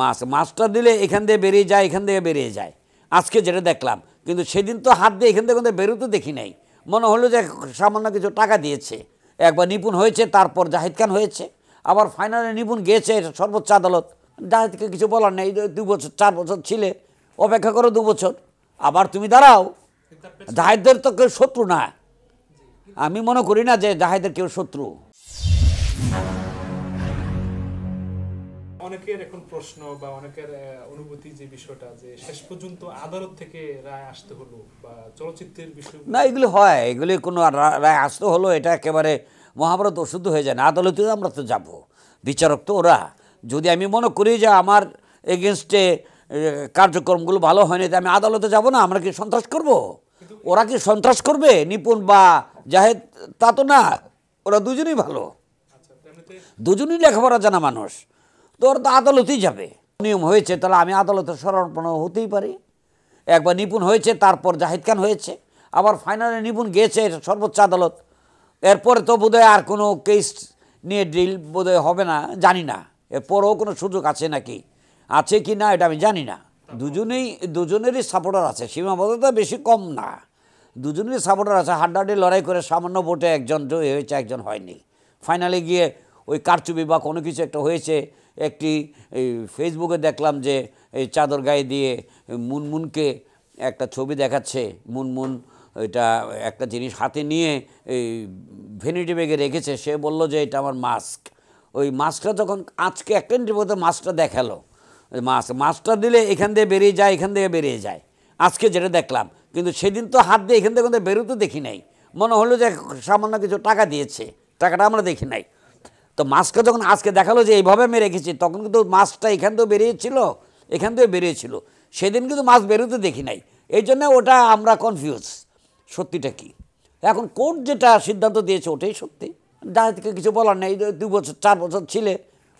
মাছ মাছটা দিলে এখান দিয়ে বেরিয়ে যায় এখান থেকে বেরিয়ে যায় আজকে যেটা দেখলাম কিন্তু সেদিন তো হাত দিয়ে এখান থেকে বেরোতে দেখি নাই মনে হলো যে সামান্য কিছু টাকা দিয়েছে একবার নিপুণ হয়েছে তারপর জাহিদ খান হয়েছে আবার ফাইনালে নিপুণ গিয়েছে সর্বোচ্চ আদালত জাহিদকে কিছু বলার নেই দু বছর চার বছর ছিলে অপেক্ষা করো দু বছর আবার তুমি দাঁড়াও জাহিদদের তো কেউ শত্রু না আমি মনে করি না যে জাহিদের কেউ শত্রু অনেকের এখন প্রশ্ন বা অনেকের অনুভূতি যে বিষয়টা যে শেষ পর্যন্ত আদালত থেকে রায় আসতে হলো বা চলচ্চিত্রের বিষয় না এগুলি হয় এগুলি কোনো রায় আসতে হলো এটা একেবারে মহাভারত অশুদ্ধ হয়ে যায় না আদালতে আমরা তো যাবো বিচারক তো ওরা যদি আমি মনে করি যে আমার এগেনস্টে কার্যক্রমগুলো ভালো হয়নি আমি আদালতে যাব না আমরা কি সন্ত্রাস করব। ওরা কি সন্ত্রাস করবে নিপুণ বা জাহেদ তা তো না ওরা দুজনেই ভালো আচ্ছা, দুজনেই লেখাপড়া জানা মানুষ তোর তো আদালতেই যাবে নিয়ম হয়েছে তাহলে আমি আদালতে স্মরণপণ হতেই পারি একবার নিপুণ হয়েছে তারপর জাহিদ খান হয়েছে আবার ফাইনালে নিপুণ গিয়েছে সর্বোচ্চ আদালত এরপরে তো বোধহয় আর কোনো কেস নিয়ে ড্রিল বোধহয় হবে না জানি না এরপরও কোনো সুযোগ আছে নাকি আছে কি না এটা আমি জানি না দুজনেই দুজনেরই সাপোর্টার আছে সীমাবদ্ধতা বেশি কম না দুজনেরই সাপোর্টার আছে হাড্ডাহাড্ডি লড়াই করে সামান্য ভোটে একজন জয়ী হয়েছে একজন হয়নি ফাইনালে গিয়ে ওই কারচুপি বা কোনো কিছু একটা হয়েছে একটি ফেসবুকে দেখলাম যে এই চাদর গায়ে দিয়ে মুনমুনকে একটা ছবি দেখাচ্ছে মুনমুন এটা একটা জিনিস হাতে নিয়ে এই ভেনিটি ব্যাগে রেখেছে সে বলল যে এটা আমার মাস্ক ওই মাস্কটা যখন আজকে একটা ইন্টারভিউতে মাস্কটা দেখালো মাস্ক মাস্কটা দিলে এখান দিয়ে বেরিয়ে যায় এখান থেকে বেরিয়ে যায় আজকে যেটা দেখলাম কিন্তু সেদিন তো হাত দিয়ে এখান থেকে বেরোতে দেখি নাই মনে হলো যে সামান্য কিছু টাকা দিয়েছে টাকাটা আমরা দেখি নাই তো মাছকে যখন আজকে দেখালো যে এইভাবে আমি রেখেছি তখন কিন্তু মাছটা এখান থেকে বেরিয়েছিল এখান থেকে বেরিয়েছিল সেদিন কিন্তু মাছ বেরোতে দেখি নাই এই জন্য ওটা আমরা কনফিউজ সত্যিটা কি এখন কোর্ট যেটা সিদ্ধান্ত দিয়েছে ওটাই সত্যি থেকে কিছু বলার নেই দু বছর চার বছর ছিলে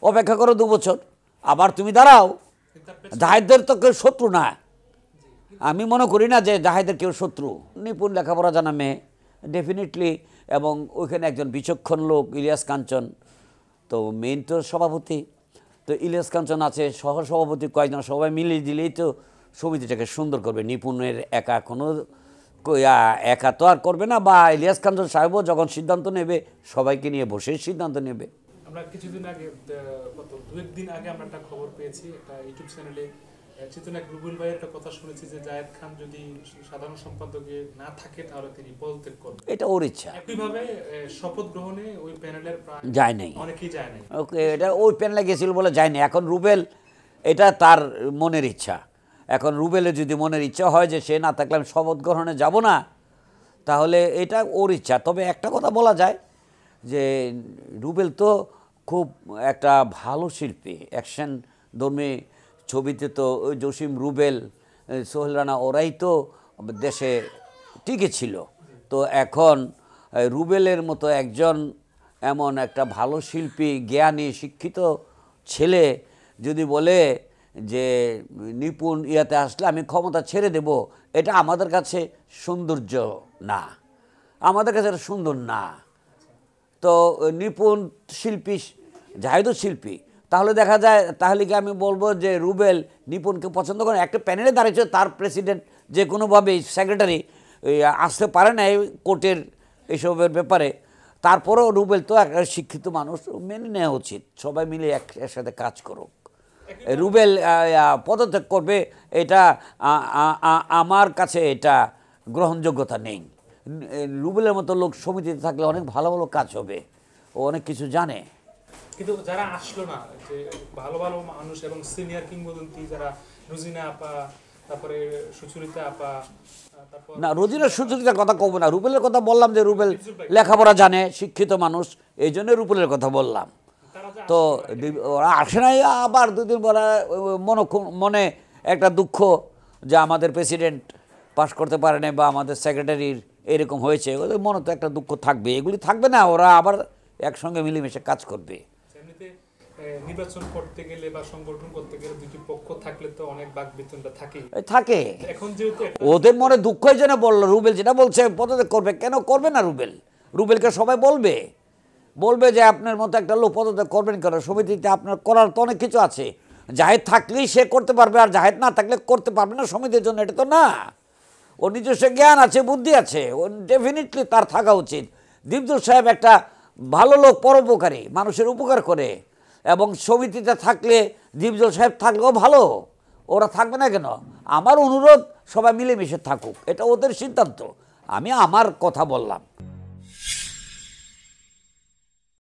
অপেক্ষা করো দু বছর আবার তুমি দাঁড়াও জাহেদদের তো কেউ শত্রু না আমি মনে করি না যে জাহেদের কেউ শত্রু নিপুণ লেখাপড়া জানা মেয়ে ডেফিনেটলি এবং ওইখানে একজন বিচক্ষণ লোক ইলিয়াস কাঞ্চন তো মেন তো সভাপতি তো ইলিয়াস কাঞ্চন আছে সভাপতি কয়েকজন সবাই মিলিয়ে দিলেই তো সমিতিটাকে সুন্দর করবে নিপুণের একা কোনো একা তো আর করবে না বা ইলিয়াস কাঞ্চন সাহেবও যখন সিদ্ধান্ত নেবে সবাইকে নিয়ে বসে সিদ্ধান্ত নেবে আমরা কিছুদিন আগে কত দু একদিন আগে আমরা একটা খবর পেয়েছি একটা ইউটিউব চ্যানেলে চেতনা গ্রুবুল ভাইয়ের একটা কথা শুনেছি যে জায়েদ খান যদি সাধারণ সম্পাদকে না থাকে তাহলে তিনি করবেন এটা ওর ইচ্ছা একইভাবে শপথ গ্রহণে ওই প্যানেলের যায় নাই অনেকেই যায় নাই ওকে এটা ওই প্যানেলে গেছিল বলে যায় এখন রুবেল এটা তার মনের ইচ্ছা এখন রুবেলের যদি মনের ইচ্ছা হয় যে সে না থাকলে আমি শপথ গ্রহণে যাব না তাহলে এটা ওর ইচ্ছা তবে একটা কথা বলা যায় যে রুবেল তো খুব একটা ভালো শিল্পী অ্যাকশন ধর্মী ছবিতে তো জসিম রুবেল সোহেল রানা ওরাই তো দেশে টিকে ছিল তো এখন রুবেলের মতো একজন এমন একটা ভালো শিল্পী জ্ঞানী শিক্ষিত ছেলে যদি বলে যে নিপুণ ইয়াতে আসলে আমি ক্ষমতা ছেড়ে দেব এটা আমাদের কাছে সৌন্দর্য না আমাদের কাছে এটা সুন্দর না তো নিপুণ শিল্পী জাহেদুর শিল্পী তাহলে দেখা যায় তাহলে কি আমি বলবো যে রুবেল নিপুণকে পছন্দ করেন একটা প্যানেলে দাঁড়িয়েছে তার প্রেসিডেন্ট যে কোনোভাবেই সেক্রেটারি আসতে পারে না এই কোর্টের এইসবের ব্যাপারে তারপরেও রুবেল তো একটা শিক্ষিত মানুষ মেনে নেওয়া উচিত সবাই মিলে এক একসাথে কাজ করুক রুবেল পদত্যাগ করবে এটা আমার কাছে এটা গ্রহণযোগ্যতা নেই রুবেলের মতো লোক সমিতিতে থাকলে অনেক ভালো ভালো কাজ হবে ও অনেক কিছু জানে কিন্তু যারা আসলো না যে ভালো ভালো মানুষ এবং সিনিয়র কিংবদন্তি যারা রুজিনা আপা তারপরে সুচরিতা আপা না রোজিনা সুচরিতার কথা কব না রুবেলের কথা বললাম যে রুবেল লেখাপড়া জানে শিক্ষিত মানুষ এই জন্য রুবেলের কথা বললাম তো ওরা আসে নাই আবার দুদিন পরে মনে মনে একটা দুঃখ যে আমাদের প্রেসিডেন্ট পাশ করতে পারে বা আমাদের সেক্রেটারির এরকম হয়েছে ওদের মনে তো একটা দুঃখ থাকবে এগুলি থাকবে না ওরা আবার একসঙ্গে মিলেমিশে কাজ করবে নির্বাচন করতে গেলে বা সংগঠন করতে গেলে দুটি পক্ষ থাকলে তো অনেক বাক বেতনটা থাকে থাকে এখন যেহেতু ওদের মনে দুঃখই যেন বললো রুবেল যেটা বলছে পদত্যাগ করবে কেন করবে না রুবেল রুবেলকে সবাই বলবে বলবে যে আপনার মতো একটা লোক পদত্যাগ করবেন কেন সমিতিতে আপনার করার তো অনেক কিছু আছে জাহেদ থাকলেই সে করতে পারবে আর জাহেদ না থাকলে করতে পারবে না সমিতির জন্য এটা তো না ওর নিজস্ব জ্ঞান আছে বুদ্ধি আছে ও ডেফিনেটলি তার থাকা উচিত দীপদুল সাহেব একটা ভালো লোক পরোপকারী মানুষের উপকার করে এবং সমিতিতে থাকলে দীপজল সাহেব থাকলেও ভালো ওরা থাকবে না কেন আমার অনুরোধ সবাই মিলেমিশে থাকুক এটা ওদের সিদ্ধান্ত আমি আমার কথা বললাম